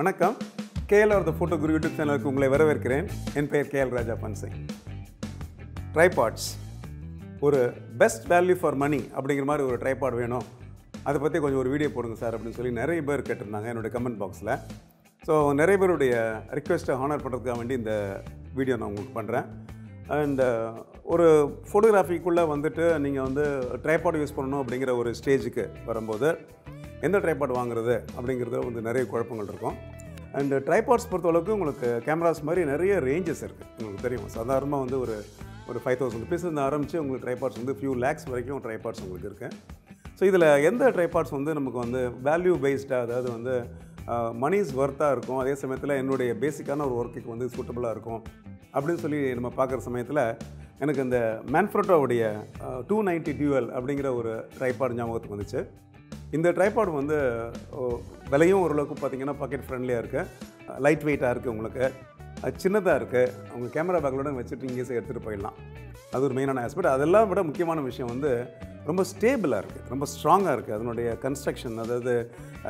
வணக்கம் KL R the photo group YouTube சேனலுக்கு உங்களை வரவேற்கிறேன் என் பெயர் கே எல் ராஜா பன்சிங் ட்ரைபாட்ஸ் ஒரு பெஸ்ட் வேல்யூ ஃபார் மணி அப்படிங்கிற மாதிரி ஒரு ட்ரைபாட் வேணும் அதை பற்றி கொஞ்சம் ஒரு வீடியோ போடுங்க சார் அப்படின்னு சொல்லி நிறைய பேர் கேட்டிருந்தாங்க என்னுடைய கமெண்ட் பாக்ஸில் ஸோ நிறைய பேருடைய ரிக்வெஸ்ட்டை ஹானர் பண்ணுறதுக்காக வேண்டி இந்த வீடியோ நான் உங்களுக்கு பண்ணுறேன் அண்ட் ஒரு ஃபோட்டோகிராஃபிக்குள்ளே வந்துட்டு நீங்கள் வந்து ட்ரைபாட் யூஸ் பண்ணணும் அப்படிங்கிற ஒரு ஸ்டேஜுக்கு வரும்போது எந்த ட்ரைபாட் வாங்குறது அப்படிங்கிறது வந்து நிறைய குழப்பங்கள் இருக்கும் அண்டு ட்ரைபாட்ஸ் பொறுத்தளவுக்கு உங்களுக்கு கேமராஸ் மாதிரி நிறைய ரேஞ்சஸ் இருக்குது உங்களுக்கு தெரியும் சாதாரணமாக வந்து ஒரு ஒரு ஃபைவ் தௌசண்ட் ருபீஸ்லேருந்து ஆரம்பித்து உங்களுக்கு ட்ரைபாட்ஸ் வந்து ஃபியூ லேக்ஸ் வரைக்கும் ட்ரைபாட்ஸ் உங்களுக்கு இருக்குது ஸோ இதில் எந்த ட்ரைபாட்ஸ் வந்து நமக்கு வந்து வேல்யூ பேஸ்டாக அதாவது வந்து மணிஸ் ஒர்த்தாக இருக்கும் அதே சமயத்தில் என்னுடைய பேசிக்கான ஒரு ஒர்க்குக்கு வந்து சூட்டபுளாக இருக்கும் அப்படின்னு சொல்லி நம்ம பார்க்குற சமயத்தில் எனக்கு இந்த மேன்ஃப்ரோட்டோவுடைய டூ நைன்ட்டி டியூஎல் அப்படிங்கிற ஒரு ட்ரைபாட் ஞாபகத்துக்கு வந்துச்சு இந்த ட்ரைபாட் வந்து விலையும் ஓரளவுக்கு பார்த்தீங்கன்னா பாக்கெட் ஃப்ரெண்ட்லியாக இருக்குது லைட் வெயிட்டாக இருக்குது உங்களுக்கு சின்னதாக இருக்குது உங்கள் கேமரா பேக்கலோட வச்சுட்டு இங்கே எடுத்துகிட்டு போயிடலாம் அது ஒரு மெயினான ஆஸ்பெக்ட் அதெல்லாம் விட முக்கியமான விஷயம் வந்து ரொம்ப ஸ்டேபிளாக இருக்குது ரொம்ப ஸ்ட்ராங்காக இருக்குது அதனுடைய கன்ஸ்ட்ரக்ஷன் அதாவது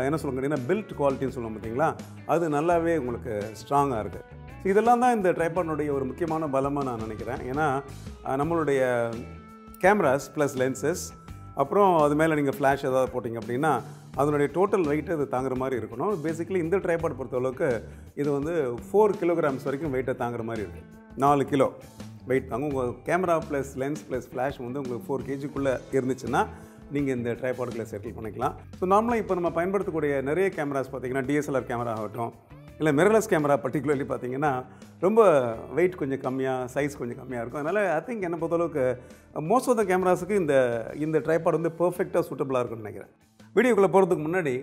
என்ன சொல்ல பில்ட் குவாலிட்டின்னு சொல்லுவோம் பார்த்தீங்களா அது நல்லாவே உங்களுக்கு ஸ்ட்ராங்காக இருக்குது ஸோ இதெல்லாம் தான் இந்த ட்ரைபாட்னுடைய ஒரு முக்கியமான பலமாக நான் நினைக்கிறேன் ஏன்னா நம்மளுடைய கேமராஸ் ப்ளஸ் லென்சஸ் அப்புறம் அது மேலே நீங்கள் ஃப்ளாஷ் ஏதாவது போட்டிங்க அப்படின்னா அதனுடைய டோட்டல் வெயிட்டை அது தாங்குற மாதிரி இருக்கணும் பேசிக்கலி இந்த ட்ரைபாட் பொறுத்தளவுக்கு இது வந்து ஃபோர் கிலோகிராம்ஸ் வரைக்கும் வெயிட்டை தாங்குற மாதிரி இருக்குது நாலு கிலோ வெயிட் தாங்க உங்கள் camera plus lens plus flash வந்து உங்களுக்கு ஃபோர் கேஜிக்குள்ளே இருந்துச்சுன்னா நீங்கள் இந்த ட்ரைபாட்களை செட்டில் பண்ணிக்கலாம் ஸோ நார்மலாக இப்போ நம்ம பயன்படுத்தக்கூடிய நிறைய கேமராஸ் பார்த்திங்கன்னா டிஎஸ்எல்ஆர் கேமரா ஆகட்டும் இல்லை மிரர்லெஸ் கேமரா பர்டிகுலர்லி பார்த்தீங்கன்னா ரொம்ப வெயிட் கொஞ்சம் கம்மியாக சைஸ் கொஞ்சம் கம்மியாக இருக்கும் அதனால் ஐ திங்க் என்னை பொறுத்தளவுக்கு மோஸ்ட் ஆஃப் த கேமராஸுக்கு இந்த இந்த ட்ரைபாட் வந்து பர்ஃபெக்டாக சூட்டபுளாக இருக்கும்னு நினைக்கிறேன் வீடியோக்குள்ளே போகிறதுக்கு முன்னாடி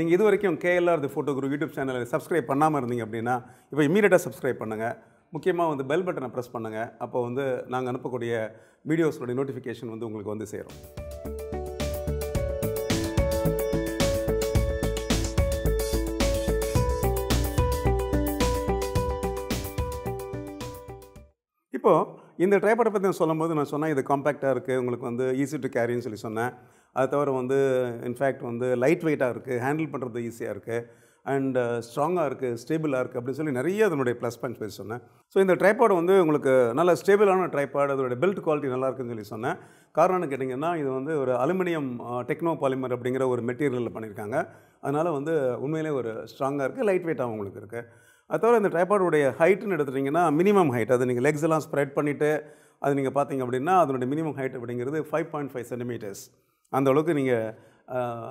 நீங்கள் இது வரைக்கும் KLR the photo group YouTube சேனலில் சப்ஸ்கிரைப் பண்ணாமல் இருந்தீங்க அப்படின்னா இப்போ இமீடியட்டாக சப்ஸ்கிரைப் பண்ணுங்கள் முக்கியமாக வந்து பெல் பட்டனை ப்ரெஸ் பண்ணுங்கள் அப்போ வந்து நாங்கள் அனுப்பக்கூடிய வீடியோஸோடைய நோட்டிஃபிகேஷன் வந்து உங்களுக்கு வந்து சேரும் இப்போது இந்த ட்ரைபாடை பற்றி நான் சொல்லும்போது நான் சொன்னேன் இது காம்பேக்டாக இருக்குது உங்களுக்கு வந்து ஈஸி டு கேரின்னு சொல்லி சொன்னேன் அது தவிர வந்து இன்ஃபேக்ட் வந்து லைட் வெயிட்டாக இருக்குது ஹேண்டில் பண்ணுறது ஈஸியாக இருக்குது அண்ட் ஸ்ட்ராங்காக இருக்குது ஸ்டேபிளாக இருக்குது அப்படின்னு சொல்லி நிறைய அதனுடைய ப்ளஸ் பாயிண்ட்ஸ் பேசி சொன்னேன் ஸோ இந்த ட்ரைபாடு வந்து உங்களுக்கு நல்ல ஸ்டேபிளான ட்ரைபாடு அதோடய பெல்ட் குவாலிட்டி நல்லா இருக்குன்னு சொல்லி சொன்னேன் காரணம்னு கேட்டிங்கன்னா இது வந்து ஒரு அலுமினியம் டெக்னோ பாலிமர் அப்படிங்கிற ஒரு மெட்டீரியலில் பண்ணியிருக்காங்க அதனால் வந்து உண்மையிலே ஒரு ஸ்ட்ராங்காக இருக்குது லைட் வெயிட்டாக உங்களுக்கு இருக்குது அதை தவிர இந்த டைபாடுடைய ஹைட்டுன்னு எடுத்துட்டிங்கன்னா மினிமம் ஹைட் அது நீங்கள் லெக்ஸ் எல்லாம் ஸ்ப்ரெட் பண்ணிவிட்டு அது நீங்கள் பார்த்தீங்க அப்படின்னா அதனுடைய மினிமம் ஹைட் அப்படிங்கிறது ஃபைவ் பாயிண்ட் ஃபைவ் சென்டிமீட்டர்ஸ் அந்தளவுக்கு நீங்கள்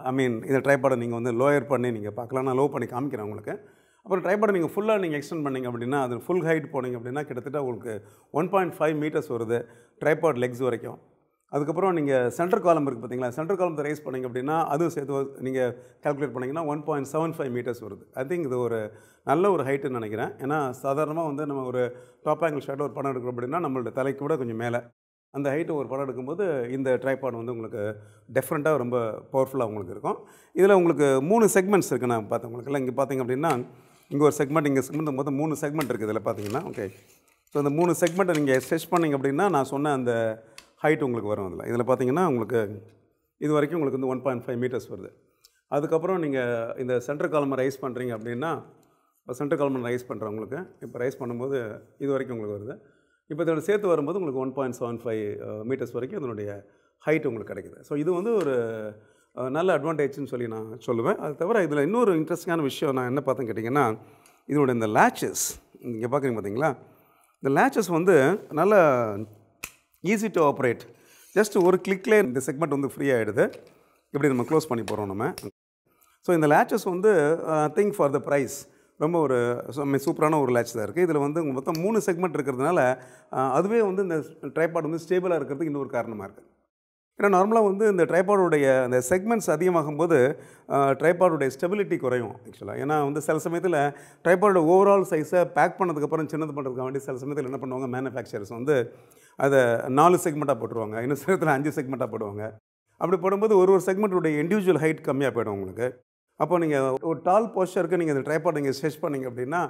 ஐ மீன் இந்த ட்ரைபாடை நீங்கள் வந்து லோயர் பண்ணி நீங்கள் பார்க்கலாம் நான் லோ பண்ணி காமிக்கிறேன் உங்களுக்கு அப்புறம் ட்ரைபாடை நீங்கள் ஃபுல்லாக நீங்கள் எக்ஸ்டெண்ட் பண்ணிங்க அப்படின்னா அது ஃபுல் ஹைட் போனீங்க அப்படின்னா கிட்டத்தட்ட உங்களுக்கு ஒன் பாயிண்ட் ஃபைவ் மீட்டர்ஸ் வருது ட்ரைபாட் லெக்ஸ் வரைக்கும் அதுக்கப்புறம் நீங்கள் சென்டர் காலம் இருக்குது பார்த்தீங்களா சென்டர் காலத்தை ரைஸ் பண்ணிங்க அப்படின்னா அதுவும் சேர்த்து நீங்கள் கேல்குலேட் பண்ணிங்கன்னா one point seven five metres வருது ஐ திங்க் இது ஒரு நல்ல ஒரு ஹைட்டுன்னு நினைக்கிறேன் ஏன்னா சாதாரணமாக வந்து நம்ம ஒரு டாப் ஆங்கிள் ஷார்ட் ஒரு படம் எடுக்கிறோம் அப்படின்னா நம்மளோட தலைக்கு கூட கொஞ்சம் மேலே அந்த ஹைட்டு ஒரு படம் எடுக்கும்போது இந்த ட்ரைபாட் வந்து உங்களுக்கு டெஃப்ரெண்ட்டாக ரொம்ப பவர்ஃபுல்லாக உங்களுக்கு இருக்கும் இதில் உங்களுக்கு மூணு செக்மெண்ட்ஸ் இருக்குது நான் பார்த்தேன் உங்களுக்கு இல்லை இங்கே பார்த்தீங்க அப்படின்னா இங்கே ஒரு செக்மெண்ட் இங்கே செக்மெண்ட் போது மூணு செக்மெண்ட் இருக்குது இதில் பார்த்தீங்கன்னா ஓகே ஸோ அந்த மூணு செக்மெண்ட்டை நீங்கள் ஸ்ட்ரெச் பண்ணிங்க அப்படின்னா நான் சொன்ன அந்த ஹைட் உங்களுக்கு வரும் அதில் இதில் பார்த்தீங்கன்னா உங்களுக்கு இது வரைக்கும் உங்களுக்கு வந்து ஒன் பாயிண்ட் ஃபைவ் மீட்டர்ஸ் வருது அதுக்கப்புறம் நீங்கள் இந்த சென்ட்ரல் காலமை ரைஸ் பண்ணுறீங்க அப்படின்னா இப்போ சென்டர் காலமை ரைஸ் பண்ணுறேன் உங்களுக்கு இப்போ ரைஸ் பண்ணும்போது இது வரைக்கும் உங்களுக்கு வருது இப்போ இதோட சேர்த்து வரும்போது உங்களுக்கு one point seven five metres வரைக்கும் அதனுடைய ஹைட் உங்களுக்கு கிடைக்குது ஸோ இது வந்து ஒரு நல்ல அட்வான்டேஜ்னு சொல்லி நான் சொல்லுவேன் அது தவிர இதில் இன்னொரு இன்ட்ரெஸ்டிங்கான விஷயம் நான் என்ன பார்த்தேன் கேட்டிங்கன்னா இதனுடைய இந்த லேச்சஸ் இங்கே பார்க்குறீங்க பார்த்தீங்களா இந்த லேச்சஸ் வந்து நல்லா ஈஸி டு ஆப்ரேட் ஜஸ்ட் ஒரு கிளிக்லே இந்த செக்மெண்ட் வந்து ஃப்ரீ ஆகிடுது இப்படி நம்ம க்ளோஸ் பண்ணி போகிறோம் நம்ம ஸோ இந்த லேச்சஸ் வந்து திங்க் ஃபார் த ப்ரைஸ் ரொம்ப ஒரு சூப்பரான ஒரு லேட்ச் தான் இருக்குது இதில் வந்து மொத்தம் மூணு செக்மெண்ட் இருக்கிறதுனால uh, அதுவே வந்து இந்த ட்ரைபாட் வந்து ஸ்டேபிளாக இருக்கிறதுக்கு இன்னொரு காரணமாக இருக்குது ஏன்னா நார்மலாக வந்து இந்த ட்ரைபாடுடைய அந்த செக்மெண்ட்ஸ் அதிகமாகும் போது ட்ரைபாடுடைய ஸ்டெபிலிட்டி குறையும் ஆக்சுவலாக ஏன்னா வந்து சில சமயத்தில் ட்ரைபாடோட ஓவரால் சைஸை பேக் பண்ணதுக்கப்புறம் சின்னது பண்ணுறதுக்காக வேண்டி சில சமயத்தில் என்ன பண்ணுவாங்க மேனுஃபேக்சரர்ஸ் வந்து அதை நாலு செக்மெண்ட்டாக போட்டுருவாங்க இன்னும் சில அஞ்சு செக்மெண்ட்டாக போடுவாங்க அப்படி போடும்போது ஒரு ஒரு செக்மெண்ட்டுடைய இண்டிவிஜுவல் ஹைட் கம்மியாக போயிடும் உங்களுக்கு அப்போ நீங்கள் ஒரு டால் போஸ்டருக்கு நீங்கள் அந்த ட்ரைபாட் நீங்கள் ஸ்ட்ரெச் பண்ணிங்க அப்படின்னா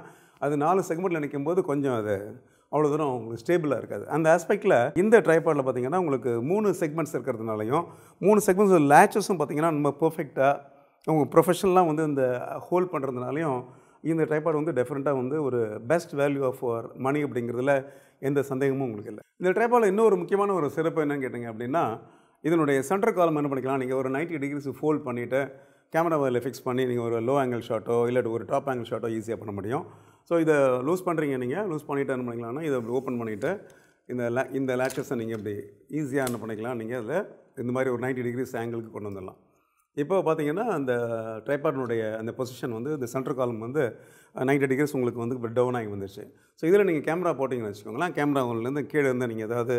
அது நாலு செக்மெண்ட்டில் நிற்கும் போது கொஞ்சம் அது அவ்வளோ தூரம் உங்களுக்கு ஸ்டேபிளாக இருக்காது அந்த ஆஸ்பெக்டில் இந்த ட்ரைபாடில் பார்த்தீங்கன்னா உங்களுக்கு மூணு செக்மெண்ட்ஸ் இருக்கிறதுனாலையும் மூணு செக்மெண்ட்ஸ் லேச்சஸும் பார்த்தீங்கன்னா நம்ம பர்ஃபெக்டாக அவங்க ப்ரொஃபஷனலாக வந்து இந்த ஹோல்ட் பண்ணுறதுனாலையும் இந்த ட்ரைபாட் வந்து டெஃபரெண்ட்டாக வந்து ஒரு best value of for money அப்படிங்கிறதுல எந்த சந்தேகமும் உங்களுக்கு இல்லை இந்த ட்ரைபாடில் இன்னொரு முக்கியமான ஒரு சிறப்பு என்னன்னு கேட்டிங்க அப்படின்னா இதனுடைய சென்டர் காலம் என்ன பண்ணிக்கலாம் நீங்கள் ஒரு நைன்டி டிகிரிஸ் ஃபோல்ட் பண்ணிவிட்டு கேமராவில் ஃபிக்ஸ் பண்ணி நீங்கள் ஒரு லோ ஆங்கிள் ஷாட்டோ இல்லை ஒரு டாப் ஆங்கிள் ஷாட்டோ ஈஸியாக பண்ண முடியும் ஸோ இதை லூஸ் பண்ணுறீங்க நீங்கள் லூஸ் பண்ணிவிட்டு என்ன பண்ணிக்கலாம்னா இதை ஓப்பன் பண்ணிவிட்டு இந்த லே இந்த லேச்சஸை நீங்கள் இப்படி ஈஸியாக என்ன பண்ணிக்கலாம் நீங்கள் அதில் இந்த மாதிரி ஒரு நைன்ட்டி டிகிரிஸ் ஆங்கிளுக்கு கொண்டு வந்துடலாம் இப்போ பார்த்தீங்கன்னா அந்த ட்ரைபாட்னுடைய அந்த பொசிஷன் வந்து இந்த சென்டர் காலம் வந்து நைன்டி டிகிரிஸ் உங்களுக்கு வந்து இப்போ டவுன் ஆகி வந்துருச்சு ஸோ இதில் நீங்கள் கேமரா போட்டிங்கன்னு வச்சுக்கோங்களேன் கேமரா உங்கள்லேருந்து கீழே இருந்து நீங்கள் ஏதாவது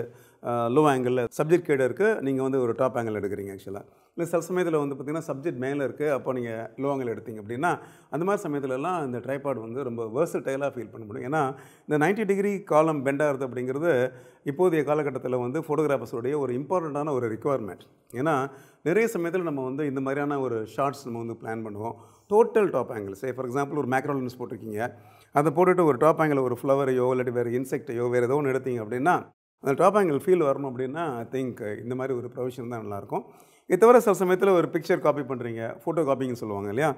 லோ ஆங்கிளில் சப்ஜெக்ட் கீழே இருக்குது நீங்கள் வந்து ஒரு டாப் ஆங்கிள் எடுக்கிறீங்க ஆக்சுவலாக இல்லை சில சமயத்தில் வந்து பார்த்திங்கன்னா சப்ஜெக்ட் மேலே இருக்குது அப்போ நீங்கள் லோவங்கள் எடுத்தீங்க அப்படின்னா அந்த மாதிரி சமயத்துலலாம் இந்த ட்ரைபாட் வந்து ரொம்ப டைலாக ஃபீல் பண்ண முடியும் ஏன்னா இந்த நைன்ட்டி டிகிரி காலம் பெண்டாகிறது அப்படிங்கிறது இப்போதைய காலகட்டத்தில் வந்து ஃபோட்டோகிராஃபர்ஸோடைய ஒரு இம்பார்ட்டண்ட்டான ஒரு ரிக்குவயர்மெண்ட் ஏன்னா நிறைய சமயத்தில் நம்ம வந்து இந்த மாதிரியான ஒரு ஷார்ட்ஸ் நம்ம வந்து பிளான் பண்ணுவோம் total top angle say for example ஒரு மேக்ரோ லென்ஸ் போட்டிருக்கீங்க அதை போட்டுட்டு ஒரு டாப் ஆங்கிள் ஒரு ஃப்ளவரையோ இல்லாட்டி வேறு இன்செக்டையோ வேறு ஏதோ ஒன்று எடுத்தீங்க அப்படின்னா அந்த டாப் ஆங்கிள் ஃபீல் வரணும் அப்படின்னா ஐ திங்க் இந்த மாதிரி ஒரு ப்ரொவிஷன் தான் நல்லாயிருக்கும் இது தவிர சில சமயத்தில் ஒரு பிக்சர் காப்பி பண்ணுறீங்க ஃபோட்டோ காப்பிங்னு சொல்லுவாங்க இல்லையா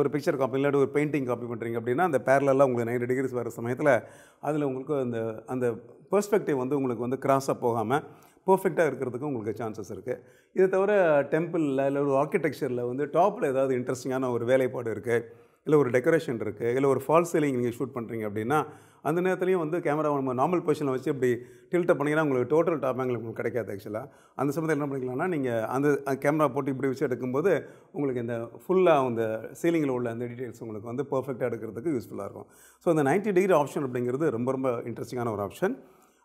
ஒரு பிக்சர் காப்பி இல்லாட்டி ஒரு பெயிண்டிங் காப்பி பண்ணுறீங்க அப்படின்னா அந்த பேரலெல்லாம் உங்களுக்கு நைன்டி டிகிரிஸ் வர சமயத்தில் அதில் உங்களுக்கு அந்த அந்த பெர்ஸ்பெக்டிவ் வந்து உங்களுக்கு வந்து கிராஸாக போகாமல் பர்ஃபெக்டாக இருக்கிறதுக்கு உங்களுக்கு சான்சஸ் இருக்குது இதை தவிர டெம்பிளில் இல்லை ஒரு ஆர்கிடெக்சரில் வந்து டாப்பில் ஏதாவது இன்ட்ரெஸ்டிங்கான ஒரு வேலைப்பாடு இருக்குது இல்லை ஒரு டெக்கரேஷன் இருக்குது இல்லை ஒரு ஃபால்ஸ் சீலிங் நீங்கள் ஷூட் பண்ணுறீங்க அப்படின்னா அந்த நேரத்துலையும் வந்து கேமரா நம்ம நார்மல் பொசிஷனில் வச்சு இப்படி டில்ட்டை பண்ணிங்கன்னா உங்களுக்கு டோட்டல் டாப் ஆங்கிள் உங்களுக்கு கிடைக்காது ஆக்சுவலாக அந்த சமயத்தில் என்ன பண்ணிக்கலாம்னா நீங்கள் அந்த கேமரா போட்டு இப்படி வச்சு எடுக்கும்போது உங்களுக்கு இந்த ஃபுல்லாக அந்த சீலிங்கில் உள்ள அந்த டீட்டெயில்ஸ் உங்களுக்கு வந்து பர்ஃபெக்டாக எடுக்கிறதுக்கு யூஸ்ஃபுல்லாக இருக்கும் ஸோ அந்த நைன்ட்டி டிகிரி ஆப்ஷன் அப்படிங்கிறது ரொம்ப ரொம்ப இன்ட்ரெஸ்டிங்கான ஒரு ஆப்ஷன்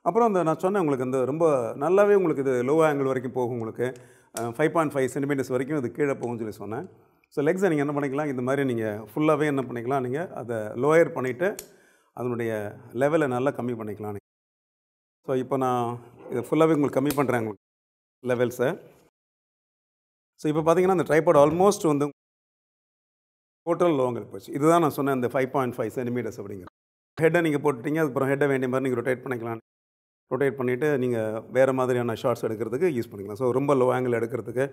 அப்புறம் அந்த நான் சொன்னேன் உங்களுக்கு அந்த ரொம்ப நல்லாவே உங்களுக்கு இது லோ ஆங்கிள் வரைக்கும் போகும் உங்களுக்கு ஃபைவ் பாயிண்ட் ஃபைவ் சென்டிமீட்டர்ஸ் வரைக்கும் இது கீழே போகும்னு சொல்லி சொன்னேன் ஸோ லெக்ஸை நீங்கள் என்ன பண்ணிக்கலாம் இந்த மாதிரி நீங்கள் ஃபுல்லாகவே என்ன பண்ணிக்கலாம் நீங்கள் அதை லோயர் பண்ணிவிட்டு அதனுடைய லெவலை நல்லா கம்மி பண்ணிக்கலாம் ஸோ இப்போ நான் இதை ஃபுல்லாகவே உங்களுக்கு கம்மி பண்ணுறேன் உங்களுக்கு லெவல்ஸை ஸோ இப்போ பார்த்தீங்கன்னா அந்த ட்ரைபாட் ஆல்மோஸ்ட் வந்து டோட்டல் லோங்களுக்கு போச்சு இதுதான் நான் சொன்னேன் இந்த ஃபைவ் பாயிண்ட் ஃபைவ் சென்டிமீட்டர்ஸ் அப்படிங்கிற ஹெட்டை நீங்கள் போட்டுட்டீங்க அதுக்கப்புறம் ஹெட்டை வேண்டிய மாதிரி நீங்கள் ரொட்டேட் பண்ணிக்கலாம் ரொட்டேட் பண்ணிவிட்டு நீங்கள் வேறு மாதிரியான ஷார்ட்ஸ் எடுக்கிறதுக்கு யூஸ் பண்ணிக்கலாம் ஸோ ரொம்ப லோ ஆங்கிள் எடுக்கிறதுக்கு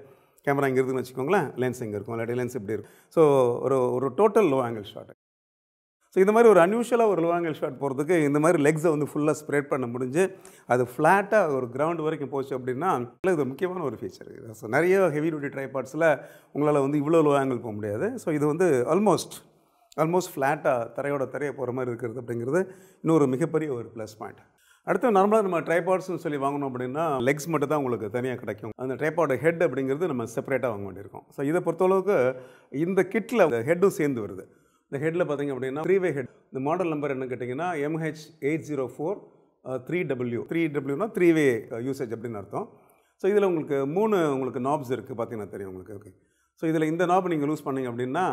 கேமரா இங்கே இருக்குதுன்னு வச்சுக்கோங்களேன் லென்ஸ் இங்கே இருக்கும் இல்லாட்டி லென்ஸ் இப்படி இருக்கும் ஸோ ஒரு ஒரு total low angle shot so இந்த மாதிரி ஒரு அன்யூஷுவலாக ஒரு லோவாங்கல் ஷாட் போகிறதுக்கு இந்த மாதிரி லெக்ஸை வந்து ஃபுல்லாக ஸ்ப்ரெட் பண்ண முடிஞ்சு அது ஃப்ளாட்டாக ஒரு கிரவுண்ட் வரைக்கும் போச்சு அப்படின்னா இது முக்கியமான ஒரு ஃபீச்சர் இது ஸோ நிறைய ஹெவி டியூட்டி ட்ரைபாட்ஸில் உங்களால் வந்து இவ்வளோ லோ ஆங்கிள் போக முடியாது ஸோ இது வந்து ஆல்மோஸ்ட் ஆல்மோஸ்ட் ஃப்ளாட்டாக தரையோட தரையை போகிற மாதிரி இருக்கிறது அப்படிங்கிறது இன்னொரு மிகப்பெரிய ஒரு ப்ளஸ் பாயிண்ட் அடுத்து நார்மலாக நம்ம ட்ரைபாட்ஸ்னு சொல்லி வாங்கணும் அப்படின்னா லெக்ஸ் மட்டும் தான் உங்களுக்கு தனியாக கிடைக்கும் அந்த ட்ரைபாட் ஹெட் அப்படிங்கிறது நம்ம செப்பரேட்டாக வாங்க வேண்டியிருக்கும் ஸோ இதை பொறுத்தளவுக்கு இந்த கிட்டில் ஹெட்டும் சேர்ந்து வருது இந்த ஹெட்டில் பார்த்திங்க அப்படின்னா த்ரீ வே ஹெட் இந்த மாடல் நம்பர் என்ன கேட்டிங்கன்னா MH eight zero four three W three டபிள்யூனா த்ரீ வே யூசேஜ் அப்படின்னு அர்த்தம் ஸோ இதில் உங்களுக்கு மூணு உங்களுக்கு நாப்ஸ் இருக்குது பார்த்தீங்கன்னா தெரியும் உங்களுக்கு ஓகே ஸோ இதில் இந்த நாப் நீங்கள் லூஸ் பண்ணிங்க அப்படின்னா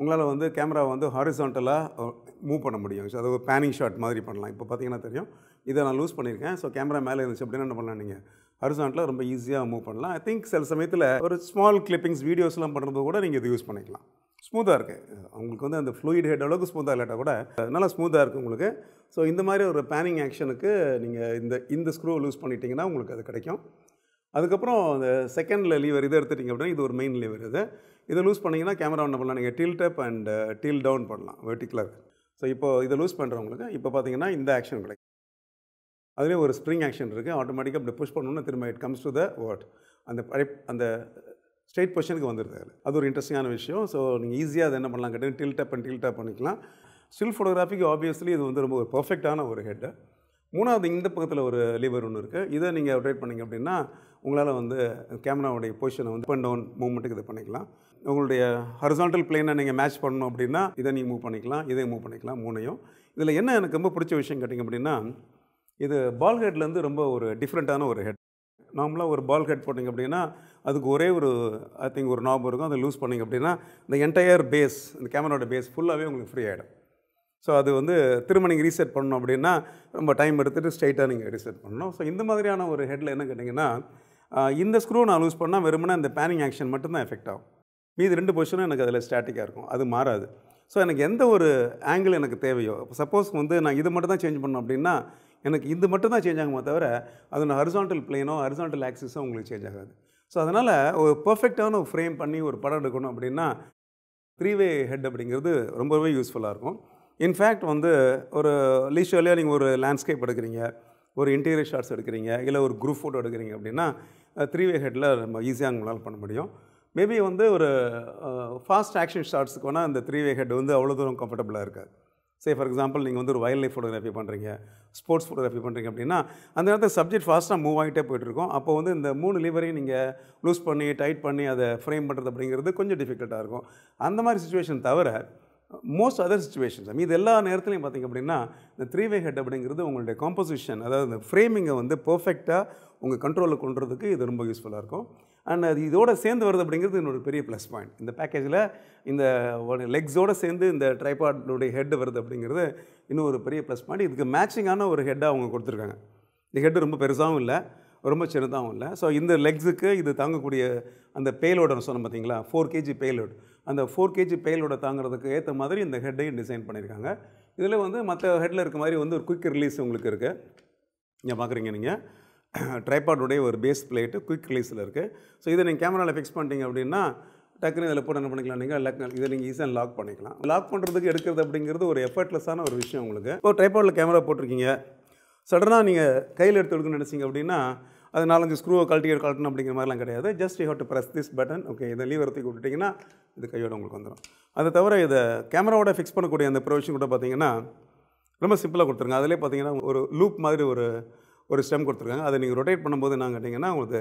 உங்களால் வந்து கேமரா வந்து ஹாரிசான்டலாக மூவ் uh, பண்ண முடியும் ஸோ அது ஒரு பேனிங் ஷாட் மாதிரி பண்ணலாம் இப்போ பார்த்தீங்கன்னா தெரியும் இதை நான் லூஸ் பண்ணியிருக்கேன் ஸோ கேமரா மேலே இருந்துச்சு அப்படின்னா என்ன பண்ணலாம் நீங்கள் ஹரிசான்டலாக ரொம்ப ஈஸியாக மூவ் பண்ணலாம் ஐ திங்க் சில சமயத்தில் ஒரு ஸ்மால் கிளிப்பிங்ஸ் வீடியோஸ்லாம் பண்ணுறது கூட நீங்கள் இது யூஸ் பண்ணிக்கலாம் ஸ்மூத்தாக இருக்குது அவங்களுக்கு வந்து அந்த ஃப்ளூயிட் ஹெட் அளவுக்கு ஸ்மூத்தாக இல்லாட்டால் கூட நல்லா ஸ்மூத்தாக இருக்குது உங்களுக்கு ஸோ இந்த மாதிரி ஒரு பேனிங் ஆக்ஷனுக்கு நீங்கள் இந்த இந்த ஸ்க்ரூ லூஸ் பண்ணிட்டீங்கன்னா உங்களுக்கு அது கிடைக்கும் அதுக்கப்புறம் அந்த செகண்ட் லீவர் இதை எடுத்துட்டிங்க அப்படின்னா இது ஒரு மெயின் லீவர் இது இதை லூஸ் பண்ணிங்கன்னா கேமரா ஒன்று பண்ணலாம் நீங்கள் tilt up and tilt down பண்ணலாம் வெர்டிகுலர் ஸோ இப்போ இதை லூஸ் பண்ணுறவங்களுக்கு இப்போ பார்த்தீங்கன்னா இந்த ஆக்ஷன் கிடைக்கும் அதுலேயும் ஒரு ஸ்ப்ரிங் ஆக்ஷன் இருக்குது ஆட்டோமேட்டிக்காக அப்படி புஷ் பண்ணணும்னா திரும்ப it comes to the what அந்த அந்த ஸ்ட்ரெயிட் பொசிஷனுக்கு வந்துடுது அது ஒரு இன்ட்ரெஸ்டிங்கான விஷயம் ஸோ நீங்கள் ஈஸியாக அதை என்ன பண்ணலாம் கேட்டீங்க tilt up and tilt up பண்ணிக்கலாம் ஸ்டில் ஃபோட்டோகிராஃபிக்கு ஆப்வியஸ்லி இது வந்து ரொம்ப ஒரு பர்ஃபெக்டான ஒரு ஹெட்டு மூணாவது இந்த பக்கத்தில் ஒரு லீவர் ஒன்று இருக்குது இதை நீங்கள் ரொட்டேட் பண்ணிங்க அப்படின்னா உங்களால் வந்து கேமராவுடைய பொசிஷனை வந்து அப் அண்ட் டவுன் மூவ்மெண்ட்டுக்கு இது பண்ணிக்கலாம் உங்களுடைய ஹரிசான்டல் பிளேனை நீங்கள் மேட்ச் பண்ணணும் அப்படின்னா இதை நீங்கள் மூவ் பண்ணிக்கலாம் இதை மூவ் பண்ணிக்கலாம் மூணையும் இதில் என்ன எனக்கு ரொம்ப பிடிச்ச விஷயம் கேட்டிங்க அப்படின்னா இது பால் ஹெட்லேருந்து ரொம்ப ஒரு டிஃப்ரெண்ட்டான ஒரு ஹெட் நார்மலாக ஒரு பால் ஹெட் போட்டிங்க அப்படின்னா அதுக்கு ஒரே ஒரு ஐ திங்க் ஒரு நாப் இருக்கும் அதை லூஸ் பண்ணிங்க அப்படின்னா இந்த என்டையர் பேஸ் இந்த கேமராவோட பேஸ் ஃபுல்லாகவே உங்களுக்கு ஃப்ரீ ஆகிடும் ஸோ அது வந்து திரும்ப நீங்கள் ரீசெட் பண்ணணும் அப்படின்னா ரொம்ப டைம் எடுத்துகிட்டு ஸ்ட்ரைட்டாக நீங்கள் ரீசெட் பண்ணணும் ஸோ இந்த மாதிரியான ஒரு ஹெட்டில் என்ன கேட்டிங்கன்னா இந்த ஸ்க்ரூ நான் லூஸ் பண்ணால் வெறுமனே இந்த பேனிங் ஆக்ஷன் மட்டும்தான் எஃபெக்ட் ஆகும் மீது ரெண்டு பொசிஷனும் எனக்கு அதில் ஸ்டாட்டிக்காக இருக்கும் அது மாறாது ஸோ எனக்கு எந்த ஒரு ஆங்கிள் எனக்கு தேவையோ சப்போஸ் வந்து நான் இது மட்டும் தான் சேஞ்ச் பண்ணோம் அப்படின்னா எனக்கு இது மட்டும் தான் சேஞ்ச் ஆகுமா தவிர அது நான் ஹரிசான்டல் பிளேனோ ஹரிசான்டல் ஆக்சிஸோ உங்களுக்கு சேஞ்ச் ஆகாது ஸோ அதனால் ஒரு பர்ஃபெக்டான ஒரு ஃப்ரேம் பண்ணி ஒரு படம் எடுக்கணும் அப்படின்னா த்ரீ வே ஹெட் அப்படிங்கிறது ரொம்பவே யூஸ்ஃபுல்லாக இருக்கும் இன்ஃபேக்ட் வந்து ஒரு லீஷர்லியாக நீங்கள் ஒரு லேண்ட்ஸ்கேப் எடுக்கிறீங்க ஒரு இன்டீரியர் ஷார்ட்ஸ் எடுக்கிறீங்க இல்லை ஒரு குரூப் ஃபோட்டோ எடுக்கிறீங்க அப்படின்னா த்ரீ வே ஹெட்டில் நம்ம ஈஸியாக உங்களால் பண்ண முடியும் மேபி வந்து ஒரு ஃபாஸ்ட் ஆக்ஷன் ஷார்ட்ஸுக்கு வேணால் அந்த த்ரீ வே ஹெட் வந்து அவ்வளோ தூரம் கம்ஃபர்டபுளாக இருக்காது சே ஃபார் எக்ஸாம்பிள் நீங்கள் வந்து ஒரு வைல்ட் லைஃப் ஃபோட்டோகிராஃபி பண்ணுறீங்க ஸ்போர்ட்ஸ் ஃபோட்டோகிராஃபி பண்ணுறீங்க அப்படின்னா அந்த நேரத்தில் சப்ஜெக்ட் ஃபாஸ்ட்டாக மூவ் ஆகிட்டே போயிட்டுருக்கோம் அப்போ வந்து இந்த மூணு லிவரையும் நீங்கள் லூஸ் பண்ணி டைட் பண்ணி அதை ஃப்ரேம் பண்ணுறது அப்படிங்கிறது கொஞ்சம் டிஃபிகல்ட்டாக இருக்கும் அந்த மாதிரி சுச்சுவேஷன் தவிர மோஸ்ட் அதர் சுச்சுவேஷன்ஸ் இது எல்லா நேரத்துலையும் பார்த்திங்க அப்படின்னா இந்த த்ரீ வே ஹெட் அப்படிங்கிறது உங்களுடைய காம்போசிஷன் அதாவது இந்த ஃப்ரேமிங்கை வந்து பர்ஃபெக்டாக உங்கள் கண்ட்ரோலில் கொண்டுறதுக்கு இது ரொம்ப யூஸ்ஃபுல்லாக இருக்கும் அண்ட் அது இதோடு சேர்ந்து வருது அப்படிங்கிறது என்னோட பெரிய ப்ளஸ் பாயிண்ட் இந்த பேக்கேஜில் இந்த ஒரு லெக்ஸோடு சேர்ந்து இந்த ட்ரைபாடோடைய ஹெட் வருது அப்படிங்கிறது இன்னும் ஒரு பெரிய ப்ளஸ் பாயிண்ட் இதுக்கு மேட்சிங்கான ஒரு ஹெட்டாக அவங்க கொடுத்துருக்காங்க இந்த ஹெட் ரொம்ப பெருசாகவும் இல்லை ரொம்ப சின்னதாகவும் இல்லை ஸோ இந்த லெக்ஸுக்கு இது தாங்கக்கூடிய அந்த பேலோட சொன்னோம் பார்த்தீங்களா ஃபோர் கேஜி பேலோட் அந்த ஃபோர் கேஜி பேலோட தாங்கிறதுக்கு ஏற்ற மாதிரி இந்த ஹெட்டையும் டிசைன் பண்ணியிருக்காங்க இதில் வந்து மற்ற ஹெட்டில் இருக்க மாதிரி வந்து ஒரு குயிக் ரிலீஸ் உங்களுக்கு இருக்குது நீங்கள் பார்க்குறீங்க நீங்கள் ட்ரைபாடுடைய ஒரு பேஸ் பிளேட்டு குயிக் ரிலீஸில் இருக்குது ஸோ இதை நீங்கள் கேமராவில் ஃபிக்ஸ் பண்ணிட்டீங்க அப்படின்னா டக்குன்னு இதில் போட்டு என்ன பண்ணிக்கலாம் நீங்கள் லக் இதை நீங்கள் ஈஸியாக லாக் பண்ணிக்கலாம் லாக் பண்ணுறதுக்கு எடுக்கிறது அப்படிங்கிறது ஒரு எஃபர்ட்லெஸ்ஸான ஒரு விஷயம் உங்களுக்கு இப்போ ட்ரைபாடில் கேமரா போட்டிருக்கீங்க சடனாக நீங்கள் கையில் எடுத்து எடுக்கணும்னு நினச்சிங்க அப்படின்னா அது நாலஞ்சு ஸ்க்ரூவை கழட்டி கழட்டணும் அப்படிங்கிற மாதிரிலாம் கிடையாது just you have to press this button okay இதை லீவ் தூக்கி விட்டுட்டிங்கன்னா இது கையோட உங்களுக்கு வந்துடும் அதை தவிர இதை கேமராவோட ஃபிக்ஸ் பண்ணக்கூடிய அந்த ப்ரொவிஷன் கூட பார்த்தீங்கன்னா ரொம்ப சிம்பிளாக கொடுத்துருங்க அதிலே பார்த்தீங்கன்னா ஒரு லூப் மாதிரி ஒரு ஒரு ஸ்டெம் கொடுத்துருக்காங்க அதை நீங்கள் ரொட்டேட் பண்ணும்போது நாங்கள் கேட்டிங்கன்னா உங்களுக்கு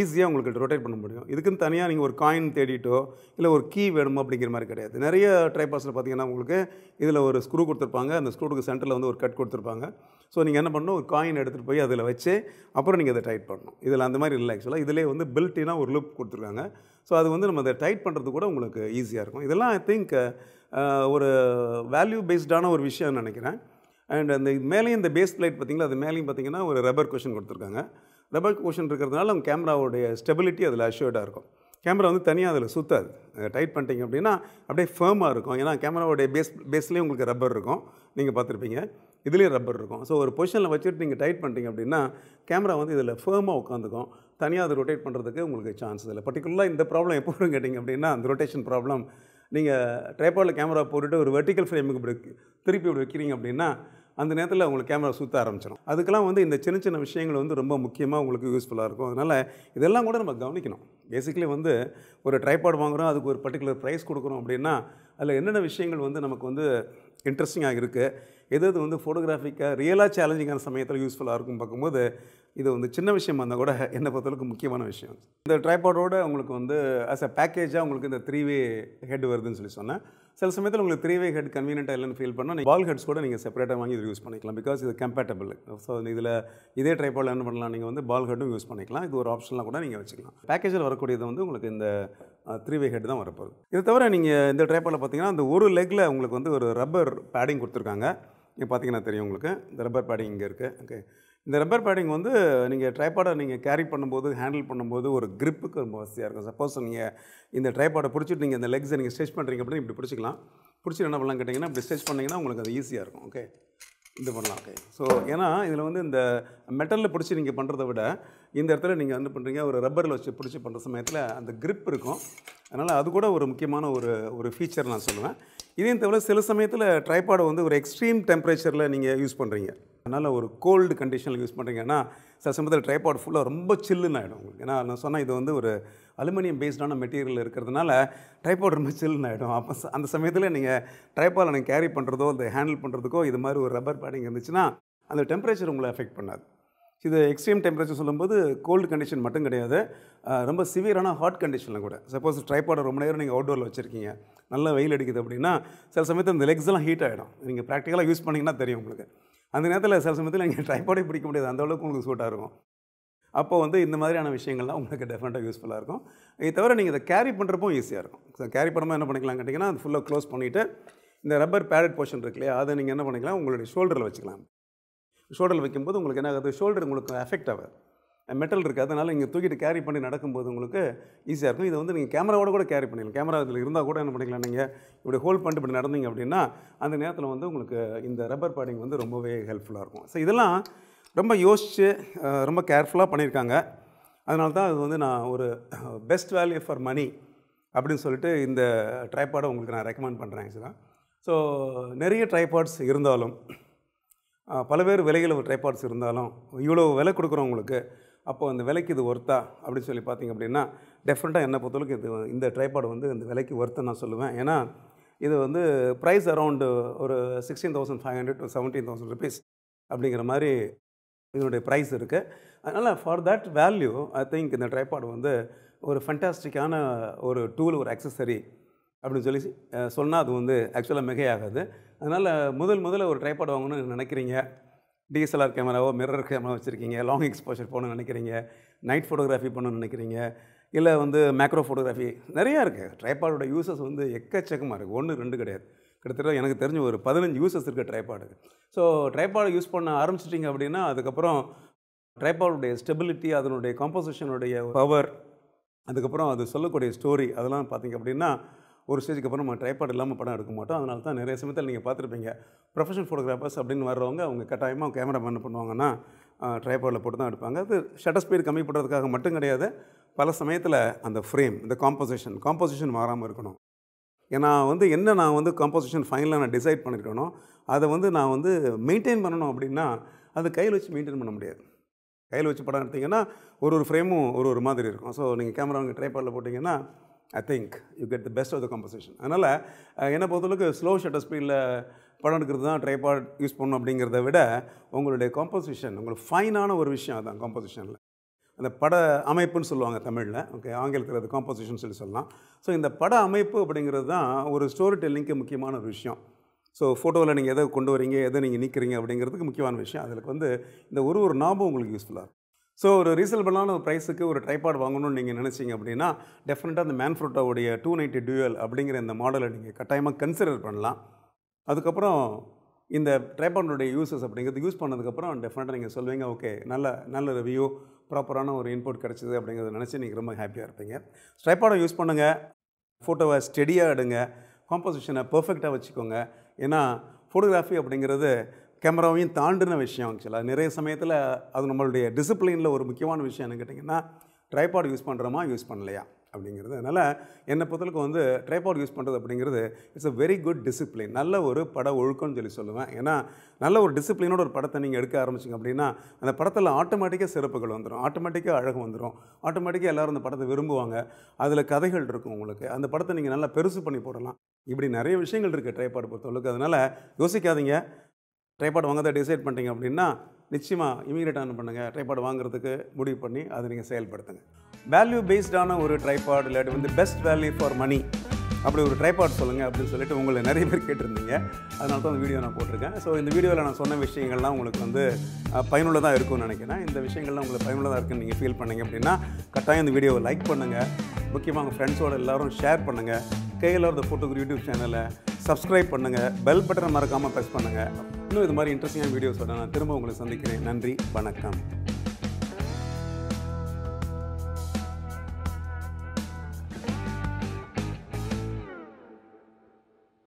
ஈஸியாக உங்களுக்கு ரொட்டேட் பண்ண முடியும் இதுக்குன்னு தனியாக நீங்கள் ஒரு காயின் தேடிட்டோ இல்லை ஒரு கீ வேணுமோ அப்படிங்கிற மாதிரி கிடையாது நிறைய ட்ரைபாஸில் பார்த்தீங்கன்னா உங்களுக்கு இதில் ஒரு ஸ்க்ரூ கொடுத்துருப்பாங்க அந்த ஸ்க்ரூவுக்கு சென்டரில் வந்து ஒரு கட் கொடுத்துருப்பாங்க ஸோ நீங்கள் என்ன பண்ணணும் ஒரு காயின் எடுத்துகிட்டு போய் அதில் வச்சு அப்புறம் நீங்கள் அதை டைட் பண்ணணும் இதில் அந்த மாதிரி இல்லை ஆக்சுவலாக இதிலே வந்து பில்ட்டினாக ஒரு லுப் கொடுத்துருக்காங்க ஸோ அது வந்து நம்ம அதை டைட் பண்ணுறது கூட உங்களுக்கு ஈஸியாக இருக்கும் இதெல்லாம் ஐ திங்க் ஒரு வேல்யூ பேஸ்டான ஒரு விஷயம்னு நினைக்கிறேன் அண்ட் அந்த மேலேயும் இந்த பேஸ் பிளேட் பார்த்திங்களா அது மேலேயும் பார்த்திங்கன்னா ஒரு ரப்பர் கொஷன் கொடுத்துருக்காங்க ரப்பர் கொஷன் இருக்கிறதுனால அவங்க கேமராவுடைய ஸ்டெபிலிட்டி அதில் அஷ்யூர்டாக இருக்கும் கேமரா வந்து தனியாக அதில் சுற்றாது டைட் பண்ணிட்டீங்க அப்படின்னா அப்படியே ஃபேமாக இருக்கும் ஏன்னா கேமராவுடைய பேஸ் பேஸ்லேயும் உங்களுக்கு ரப்பர் இருக்கும் நீங்கள் பார்த்துருப்பீங்க இதுலேயும் ரப்பர் இருக்கும் ஸோ ஒரு பொசிஷனில் வச்சுட்டு நீங்கள் டைட் பண்ணிட்டீங்க அப்படின்னா கேமரா வந்து இதில் ஃபேமாக உட்காந்துக்கும் தனியாக அதை ரொட்டேட் பண்ணுறதுக்கு உங்களுக்கு சான்ஸ் இல்லை பர்டிகுலராக இந்த ப்ராப்ளம் எப்போ கேட்டிங்க அப்படின்னா அந்த ரொட்டேஷன் ப்ராப்ளம் நீங்கள் ட்ரைபாடில் கேமரா போட்டுட்டு ஒரு வெர்டிக்கல் ஃப்ரேமுக்கு இப்படி திருப்பி இப்படி வைக்கிறீங்க அப்படின்னா அந்த நேரத்தில் உங்களுக்கு கேமரா சுற்ற ஆரம்பிச்சிடும் அதுக்கெல்லாம் வந்து இந்த சின்ன சின்ன விஷயங்கள் வந்து ரொம்ப முக்கியமாக உங்களுக்கு யூஸ்ஃபுல்லாக இருக்கும் அதனால் இதெல்லாம் கூட நம்ம கவனிக்கணும் பேசிக்கலி வந்து ஒரு ட்ரைபாட் வாங்குகிறோம் அதுக்கு ஒரு பர்டிகுலர் ப்ரைஸ் கொடுக்குறோம் அப்படின்னா அதில் என்னென்ன விஷயங்கள் வந்து நமக்கு வந்து இன்ட்ரெஸ்டிங்காக இருக்குது எது எது வந்து ஃபோட்டோகிராஃபிக்காக ரியலாக சேலஞ்சிங்கான சமயத்தில் யூஸ்ஃபுல்லாக இருக்கும் பார்க்கும்போது இது வந்து சின்ன விஷயம் இருந்தால் கூட என்னை பொறுத்தளவுக்கு முக்கியமான விஷயம் இந்த ட்ரைபாடோட உங்களுக்கு வந்து ஆஸ் அ பேக்கேஜாக உங்களுக்கு இந்த த்ரீ வே ஹெட் வருதுன்னு சொல்லி சொன்னேன் சில சமயத்தில் உங்களுக்கு த்ரீ வே ஹெட் கன்வீனியன்ட்டாக இல்லைன்னு ஃபீல் பண்ணால் நீங்கள் பால் ஹெட்ஸ் கூட நீங்கள் செப்பரேட்டாக வாங்கி இது யூஸ் பண்ணிக்கலாம் பிகாஸ் இது கம்பேட்டபிள் ஸோ இதில் இதே ட்ரைபாடில் என்ன பண்ணலாம் நீங்கள் வந்து பால் ஹெட்டும் யூஸ் பண்ணிக்கலாம் இது ஒரு ஆப்ஷனாக கூட நீங்கள் வச்சுக்கலாம் பேக்கேஜில் வரக்கூடியது வந்து உங்களுக்கு இந்த த்ரீ வே ஹெட் தான் வரப்போகுது இது தவிர நீங்கள் இந்த ட்ரைபாடில் பார்த்தீங்கன்னா அந்த ஒரு லெக்கில் உங்களுக்கு வந்து ஒரு ரப்பர் பேடிங் கொடுத்துருக்காங்க இங்கே பார்த்தீங்கன்னா தெரியும் உங்களுக்கு இந்த ரப்பர் பேடிங் இங்கே இருக்குது ஓகே இந்த ரப்பர் பேடிங் வந்து நீங்கள் ட்ரைபாடை நீங்கள் கேரி பண்ணும்போது ஹேண்டில் பண்ணும்போது ஒரு கிரிப்புக்கு ரொம்ப வசதியாக இருக்கும் சப்போஸ் நீங்கள் இந்த ட்ரைபாடை பிடிச்சிட்டு நீங்கள் இந்த லெக்ஸை நீங்கள் ஸ்ட்ரெச் பண்ணுறீங்க அப்படின்னு இப்படி பிடிச்சிக்கலாம் பிடிச்சிட்டு என்ன பண்ணலாம் கேட்டிங்கன்னா இப்படி ஸ்ட்ரெச் பண்ணிங்கன்னா உங்களுக்கு அது ஈஸியாக இருக்கும் ஓகே இது பண்ணலாம் ஓகே ஸோ ஏன்னா இதில் வந்து இந்த மெட்டலில் பிடிச்சி நீங்கள் பண்ணுறதை விட இந்த இடத்துல நீங்கள் வந்து பண்ணுறீங்க ஒரு ரப்பரில் வச்சு பிடிச்சி பண்ணுற சமயத்தில் அந்த கிரிப் இருக்கும் அதனால் அது கூட ஒரு முக்கியமான ஒரு ஒரு ஃபீச்சர் நான் சொல்லுவேன் இதையும் தவிர சில சமயத்தில் ட்ரைபாடை வந்து ஒரு எக்ஸ்ட்ரீம் டெம்பரேச்சரில் நீங்கள் யூஸ் பண்ணுறீங்க அதனால் ஒரு கோல்டு கண்டிஷனில் யூஸ் பண்ணுறீங்கன்னா சில சமயத்தில் ட்ரைபாட் ஃபுல்லாக ரொம்ப சில்லுன்னு ஆகிடும் உங்களுக்கு ஏன்னா நான் சொன்னால் இது வந்து ஒரு அலுமினியம் பேஸ்டான மெட்டீரியல் இருக்கிறதுனால ட்ரைபாட் ரொம்ப சில்லுன்னு ஆகிடும் அப்போ அந்த சமயத்தில் நீங்கள் ட்ரைபாலை நீங்கள் கேரி பண்ணுறதோ இந்த ஹேண்டில் பண்ணுறதுக்கோ இது மாதிரி ஒரு ரப்பர் பேடிங் இருந்துச்சுன்னா அந்த டெம்பரேச்சர் உங்களை அஃபெக்ட் பண்ணாது இது எக்ஸ்ட்ரீம் டெம்பரேச்சர் சொல்லும்போது கோல்டு கண்டிஷன் மட்டும் கிடையாது ரொம்ப சிவியரான ஹாட் கண்டிஷனில் கூட சப்போஸ் ட்ரைபாடை ரொம்ப நேரம் நீங்கள் அவுடோரில் வச்சுருக்கீங்க நல்லா வெயில் அடிக்குது அப்படின்னா சில சமயத்தில் இந்த லெக்ஸ்லாம் ஹீட் ஆகிடும் நீங்கள் ப்ராக்டிக்கலாக யூஸ் பண்ணிங்கன்னா தெரியும் உங்களுக்கு அந்த நேரத்தில் சில சமயத்தில் நீங்கள் ட்ரைபாடே பிடிக்க முடியாது அந்தளவுக்கு உங்களுக்கு சூட்டாக இருக்கும் அப்போ வந்து இந்த மாதிரியான விஷயங்கள்லாம் உங்களுக்கு டெஃபினட்டாக யூஸ்ஃபுல்லாக இருக்கும் இது தவிர நீங்கள் இதை கேரி பண்ணுறப்போ ஈஸியாக இருக்கும் கேரி பண்ணும்போது என்ன பண்ணிக்கலாம் கேட்டிங்கன்னா அது ஃபுல்லாக க்ளோஸ் பண்ணிவிட்டு இந்த ரப்பர் பேடட் போர்ஷன் இருக்கு இல்லையா அதை நீங்கள் என்ன பண்ணிக்கலாம் உங்களுடைய ஷோல்டரில் வச்சுக்கலாம் ஷோல்டரில் வைக்கும்போது உங்களுக்கு என்ன ஆகுது ஷோல்டர் உங்களுக்கு எஃபெக்ட் ஆகாது மெட்டல் இருக்குது அதனால் நீங்கள் தூக்கிட்டு கேரி பண்ணி நடக்கும்போது உங்களுக்கு ஈஸியாக இருக்கும் இதை வந்து நீங்கள் கேமராவோட கூட கேரி பண்ணிடலாம் கேமரா இதில் இருந்தால் கூட என்ன பண்ணிக்கலாம் நீங்கள் இப்படி ஹோல்ட் பண்ணிட்டு இப்படி நடந்தீங்க அப்படின்னா அந்த நேரத்தில் வந்து உங்களுக்கு இந்த ரப்பர் பேடிங் வந்து ரொம்பவே ஹெல்ப்ஃபுல்லாக இருக்கும் ஸோ இதெல்லாம் ரொம்ப யோசித்து ரொம்ப கேர்ஃபுல்லாக பண்ணியிருக்காங்க அதனால தான் அது வந்து நான் ஒரு பெஸ்ட் வேல்யூ ஃபார் மணி அப்படின்னு சொல்லிட்டு இந்த ட்ரைபாடை உங்களுக்கு நான் ரெக்கமெண்ட் பண்ணுறேன் ஆக்சுவலாக ஸோ நிறைய ட்ரைபாட்ஸ் இருந்தாலும் பல்வேறு விலைகள் ட்ரைபாட்ஸ் இருந்தாலும் இவ்வளோ விலை கொடுக்குறவங்களுக்கு அப்போ அந்த விலைக்கு இது ஒர்த்தா அப்படின்னு சொல்லி பார்த்திங்க அப்படின்னா டெஃபினட்டாக என்னை பொறுத்தளவுக்கு இது இந்த ட்ரைபாடு வந்து இந்த விலைக்கு ஒர்த்துன்னு நான் சொல்லுவேன் ஏன்னா இது வந்து ப்ரைஸ் அரவுண்டு ஒரு sixteen thousand five hundred to seventeen thousand rupees அப்படிங்கிற மாதிரி இதனுடைய ப்ரைஸ் இருக்குது அதனால் for that value I think இந்த ட்ரைபாடு வந்து ஒரு ஃபண்டாஸ்டிக்கான ஒரு டூல் ஒரு அக்சசரி அப்படின்னு சொல்லி சொன்னால் அது வந்து ஆக்சுவலாக மிகையாகாது அதனால் முதல் முதல்ல ஒரு ட்ரைபாட் வாங்கணும்னு நினைக்கிறீங்க டிஎஸ்எல்ஆர் கேமராவோ மிரர் கேமரா வச்சுருக்கீங்க லாங் எக்ஸ்போஷர் போகணும்னு நினைக்கிறீங்க நைட் ஃபோட்டோகிராஃபி பண்ணணும்னு நினைக்கிறீங்க இல்லை வந்து மேக்ரோ ஃபோட்டோகிராஃபி நிறையா இருக்குது ட்ரைபாடோட யூசஸ் வந்து எக்கச்சக்கமாக இருக்குது ஒன்று ரெண்டு கிடையாது கிட்டத்தட்ட எனக்கு தெரிஞ்ச ஒரு பதினஞ்சு யூசஸ் இருக்குது ட்ரைபாடுக்கு ஸோ ட்ரைபாடு யூஸ் பண்ண ஆரம்பிச்சிட்டிங்க அப்படின்னா அதுக்கப்புறம் ட்ரைபாடுடைய ஸ்டெபிலிட்டி அதனுடைய காம்போசிஷனுடைய பவர் அதுக்கப்புறம் அது சொல்லக்கூடிய ஸ்டோரி அதெல்லாம் பார்த்திங்க அப்படின்னா ஒரு ஸ்டேஜுக்கு அப்புறம் நம்ம ட்ரைபாட் இல்லாமல் படம் எடுக்க மாட்டோம் அதனால தான் நிறைய சமயத்தில் நீங்கள் பார்த்துருப்பீங்க ப்ரொஃபஷனல் ஃபோட்டோகிராஃபர்ஸ் அப்படின்னு வர்றவங்க அவங்க கட்டாயமாக கேமராமேன் பண்ணுவாங்கன்னா ட்ரைபாடில் போட்டு தான் எடுப்பாங்க அது ஷட்டர் ஸ்பீடு கம்மி பண்ணுறதுக்காக மட்டும் கிடையாது பல சமயத்தில் அந்த ஃப்ரேம் இந்த காம்போசிஷன் காம்போசிஷன் மாறாமல் இருக்கணும் ஏன்னா வந்து என்ன நான் வந்து காம்போசிஷன் ஃபைனலாக நான் டிசைட் பண்ணிருக்கணும் அதை வந்து நான் வந்து மெயின்டைன் பண்ணணும் அப்படின்னா அது கையில் வச்சு மெயின்டைன் பண்ண முடியாது கையில் வச்சு படம் எடுத்திங்கன்னா ஒரு ஒரு ஃப்ரேமும் ஒரு ஒரு மாதிரி இருக்கும் ஸோ நீங்கள் கேமரா ட்ரைபாடில் போட்டிங்கன்னா I think you get the best of the composition அதனால் என்னை பொறுத்தளவுக்கு ஸ்லோ ஷட்டர் ஸ்பீடில் படம் எடுக்கிறது தான் ட்ரைபாட் யூஸ் பண்ணணும் அப்படிங்கிறத விட உங்களுடைய காம்போசிஷன் உங்களுக்கு ஃபைனான ஒரு விஷயம் அதுதான் காம்போசிஷனில் அந்த பட அமைப்புன்னு சொல்லுவாங்க தமிழில் ஓகே ஆங்கிலத்தில் அது காம்போசிஷன் சொல்லி சொல்லலாம் ஸோ இந்த பட அமைப்பு அப்படிங்கிறது தான் ஒரு ஸ்டோரி டெல்லிங்க்கு முக்கியமான ஒரு விஷயம் ஸோ ஃபோட்டோவில் நீங்கள் எதை கொண்டு வரீங்க எதை நீங்கள் நிற்கிறீங்க அப்படிங்கிறதுக்கு முக்கியமான விஷயம் அதுக்கு வந்து இந்த ஒரு ஒரு நாபம் உங்களுக்கு யூஸ்ஃபுல்லாக இருக்கும் ஸோ ஒரு ரீசனபிளான ப்ரைஸுக்கு ஒரு ட்ரைபாட் வாங்கணும்னு நீங்கள் நினச்சிங்க அப்படின்னா டெஃபினட்டாக அந்த மேன்ஃப்ரோட்டோவுடைய டூ நைன்ட்டி டூயல் அப்படிங்கிற இந்த மாடலை நீங்கள் கட்டாயமாக கன்சிடர் பண்ணலாம் அதுக்கப்புறம் இந்த ட்ரைபாடனுடைய யூசஸ் அப்படிங்கிறது யூஸ் பண்ணதுக்கப்புறம் டெஃபினட்டாக நீங்கள் சொல்லுவீங்க ஓகே நல்ல நல்ல ரிவ்யூ ப்ராப்பரான ஒரு இன்புட் கிடச்சிது அப்படிங்கிறத நினச்சி நீங்கள் ரொம்ப ஹாப்பியாக இருப்பீங்க ட்ரைபாடை யூஸ் பண்ணுங்கள் ஃபோட்டோவை ஸ்டெடியாக எடுங்க காம்போசிஷனை பர்ஃபெக்டாக வச்சுக்கோங்க ஏன்னா ஃபோட்டோகிராஃபி அப்படிங்கிறது கேமராவையும் தாண்டின விஷயம் ஆக்சுவலாக நிறைய சமயத்தில் அது நம்மளுடைய டிசிப்ளினில் ஒரு முக்கியமான விஷயம் என்ன கேட்டிங்கன்னா ட்ரைபாட் யூஸ் பண்ணுறோமா யூஸ் பண்ணலையா அப்படிங்கிறது அதனால் என்னை பொறுத்தளவுக்கு வந்து ட்ரைபாட் யூஸ் பண்ணுறது அப்படிங்கிறது it's a very good discipline நல்ல ஒரு பட ஒழுக்கம்னு சொல்லி சொல்லுவேன் ஏன்னா நல்ல ஒரு டிசிப்ளினோட ஒரு படத்தை நீங்கள் எடுக்க ஆரம்பிச்சிங்க அப்படின்னா அந்த படத்தில் ஆட்டோமேட்டிக்காக சிறப்புகள் வந்துடும் ஆட்டோமேட்டிக்காக அழகு வந்துடும் ஆட்டோமேட்டிக்காக எல்லோரும் அந்த படத்தை விரும்புவாங்க அதில் கதைகள் இருக்கும் உங்களுக்கு அந்த படத்தை நீங்கள் நல்லா பெருசு பண்ணி போடலாம் இப்படி நிறைய விஷயங்கள் இருக்குது ட்ரைபாட் பொறுத்தளவுக்கு அதனால் யோசிக்காதீங்க ட்ரைபாட் வாங்க தான் டிசைட் பண்ணிட்டீங்க அப்படின்னா நிச்சயமாக இமீடியட்டாக ஆன் பண்ணுங்கள் ட்ரைபாட் வாங்குறதுக்கு முடிவு பண்ணி அதை நீங்கள் செயல்படுத்துங்க வேல்யூ பேஸ்டான ஒரு ட்ரைபாட் இல்லாட்டி வந்து பெஸ்ட் வேல்யூ ஃபார் மணி அப்படி ஒரு ட்ரைபாட் சொல்லுங்கள் அப்படின்னு சொல்லிட்டு உங்களை நிறைய பேர் கேட்டிருந்தீங்க அதனால தான் அந்த வீடியோ நான் போட்டிருக்கேன் ஸோ இந்த வீடியோவில் நான் சொன்ன விஷயங்கள்லாம் உங்களுக்கு வந்து பயனுள்ளதாக இருக்கும்னு நினைக்கிறேன் இந்த விஷயங்கள்லாம் உங்களுக்கு பயனுள்ளதாக இருக்குன்னு நீங்கள் ஃபீல் பண்ணீங்க அப்படின்னா கட்டாயம் இந்த வீடியோவை லைக் பண்ணுங்கள் முக்கியமாக உங்கள் ஃப்ரெண்ட்ஸோட எல்லோரும் ஷேர் பண்ணுங்கள் கேஎல்ஆர் த ஃபோட்டோக்கு யூடியூப் சேனலை சப்ஸ்கிரைப் பண்ணுங்கள் பெல் பட்டனை மறக்காமல் ப்ரெஸ் பண்ணுங்கள் இன்னும் இது மாதிரி இன்ட்ரெஸ்டிங்கான வீடியோஸோட நான் திரும்ப உங்களை சந்திக்கிறேன் நன்றி வணக்கம்